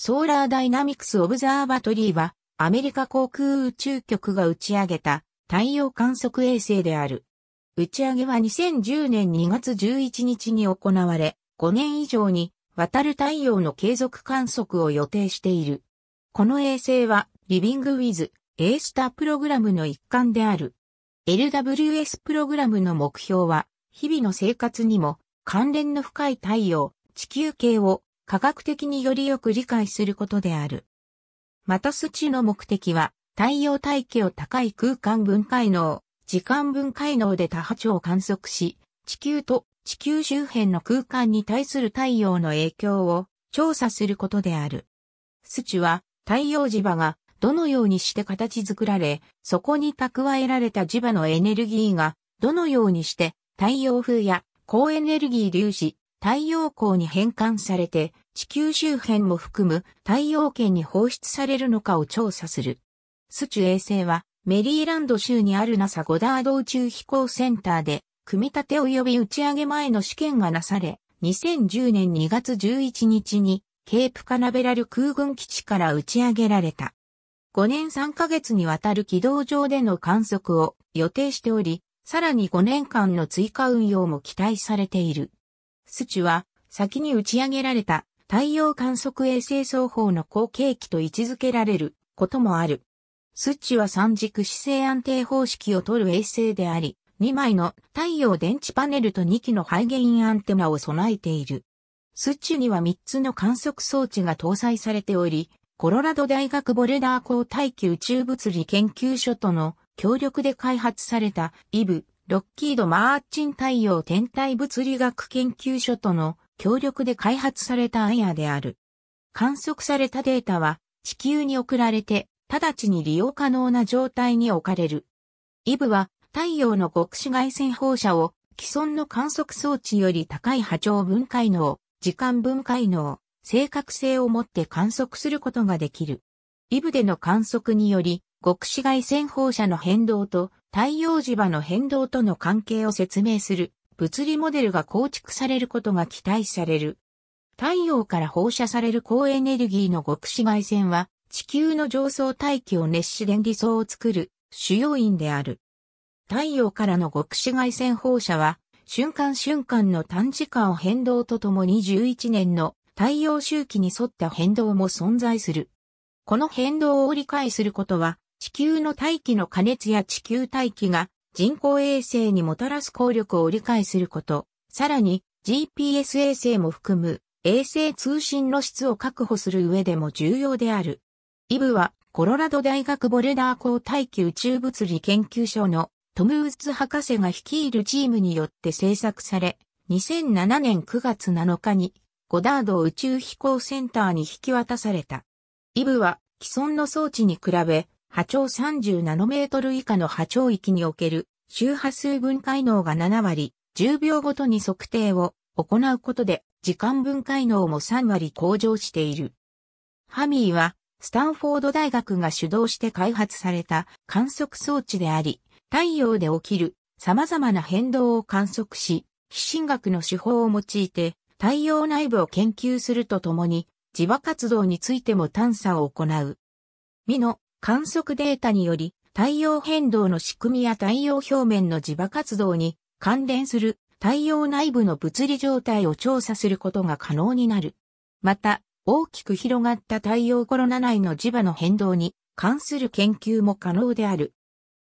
ソーラーダイナミクス・オブザーバトリーは、アメリカ航空宇宙局が打ち上げた太陽観測衛星である。打ち上げは2010年2月11日に行われ、5年以上に渡る太陽の継続観測を予定している。この衛星は、リビング・ウィズ・エースタープログラムの一環である。LWS プログラムの目標は、日々の生活にも関連の深い太陽、地球系を科学的によりよく理解することである。また数値の目的は、太陽大気を高い空間分解能、時間分解能で多波長を観測し、地球と地球周辺の空間に対する太陽の影響を調査することである。数値は太陽磁場がどのようにして形作られ、そこに蓄えられた磁場のエネルギーがどのようにして太陽風や高エネルギー粒子、太陽光に変換されて地球周辺も含む太陽圏に放出されるのかを調査する。スチュ衛星はメリーランド州にある NASA ゴダード宇宙飛行センターで組み立て及び打ち上げ前の試験がなされ、2010年2月11日にケープカナベラル空軍基地から打ち上げられた。5年3ヶ月にわたる軌道上での観測を予定しており、さらに5年間の追加運用も期待されている。スチュは、先に打ち上げられた太陽観測衛星双方の後継機と位置づけられることもある。スチュは三軸姿勢安定方式を取る衛星であり、2枚の太陽電池パネルと2機のハイゲインアンテナを備えている。スチュには3つの観測装置が搭載されており、コロラド大学ボルダー高大気宇宙物理研究所との協力で開発されたイブロッキード・マーチン太陽天体物理学研究所との協力で開発されたアイアである。観測されたデータは地球に送られて直ちに利用可能な状態に置かれる。イブは太陽の極紫外線放射を既存の観測装置より高い波長分解能、時間分解能、正確性をもって観測することができる。イブでの観測により極紫外線放射の変動と太陽磁場の変動との関係を説明する物理モデルが構築されることが期待される。太陽から放射される高エネルギーの極紫外線は地球の上層大気を熱し電離層を作る主要因である。太陽からの極紫外線放射は瞬間瞬間の短時間変動とともに11年の太陽周期に沿った変動も存在する。この変動を理解することは地球の大気の加熱や地球大気が人工衛星にもたらす効力を理解すること、さらに GPS 衛星も含む衛星通信の質を確保する上でも重要である。イブはコロラド大学ボルダー校大気宇宙物理研究所のトム・ウッズ博士が率いるチームによって制作され、2007年9月7日にゴダード宇宙飛行センターに引き渡された。イブは既存の装置に比べ波長30ナノメートル以下の波長域における周波数分解能が7割、10秒ごとに測定を行うことで時間分解能も3割向上している。ハミーはスタンフォード大学が主導して開発された観測装置であり、太陽で起きる様々な変動を観測し、非進学の手法を用いて太陽内部を研究するとともに、磁場活動についても探査を行う。観測データにより、太陽変動の仕組みや太陽表面の磁場活動に関連する太陽内部の物理状態を調査することが可能になる。また、大きく広がった太陽コロナ内の磁場の変動に関する研究も可能である。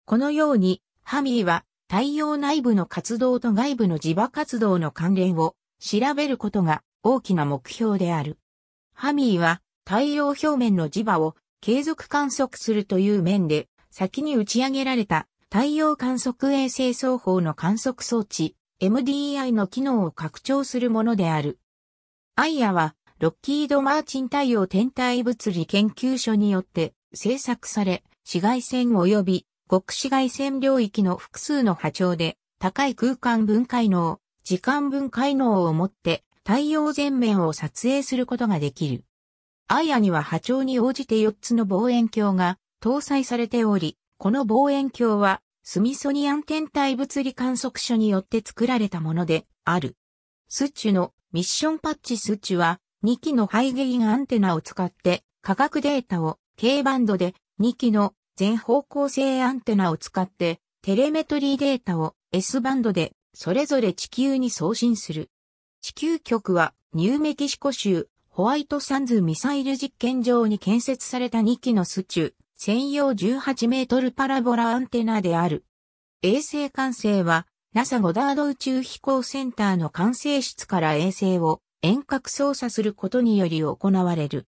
このように、ハミーは太陽内部の活動と外部の磁場活動の関連を調べることが大きな目標である。ハミーは太陽表面の磁場を継続観測するという面で、先に打ち上げられた太陽観測衛星双方の観測装置 MDI の機能を拡張するものである。ア i a はロッキード・マーチン太陽天体物理研究所によって制作され、紫外線及び極紫外線領域の複数の波長で高い空間分解能、時間分解能をもって太陽全面を撮影することができる。アイアには波長に応じて4つの望遠鏡が搭載されており、この望遠鏡はスミソニアン天体物理観測所によって作られたものである。スッチュのミッションパッチスッチュは2機のハイゲインアンテナを使って科学データを軽バンドで2機の全方向性アンテナを使ってテレメトリーデータを S バンドでそれぞれ地球に送信する。地球局はニューメキシコ州ホワイトサンズミサイル実験場に建設された2機のスチュ、専用18メートルパラボラアンテナである。衛星管制は、NASA ゴダード宇宙飛行センターの管制室から衛星を遠隔操作することにより行われる。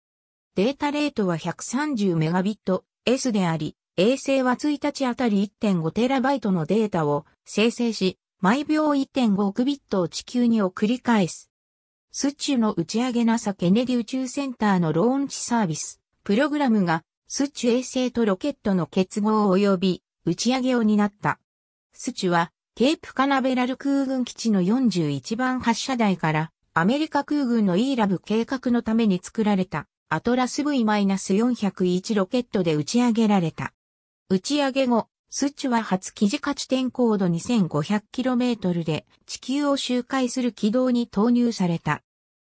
データレートは1 3 0 m b ト s であり、衛星は1日あたり 1.5TB のデータを生成し、毎秒1.5億ビットを地球に送り返す。スチュの打ち上げ NASA ケネディ宇宙センターのローンチサービス、プログラムが、スチュ衛星とロケットの結合及び、打ち上げを担った。スチュは、ケープカナベラル空軍基地の41番発射台から、アメリカ空軍の E ラブ計画のために作られた、アトラス V-401 ロケットで打ち上げられた。打ち上げ後、スチュは初記事価値点高度 2500km で地球を周回する軌道に投入された。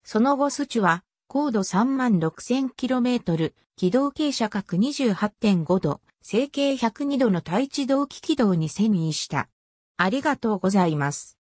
その後スチュは高度 36000km、軌道傾斜角28.5度、整形102度の対地動機軌道に遷移した。ありがとうございます。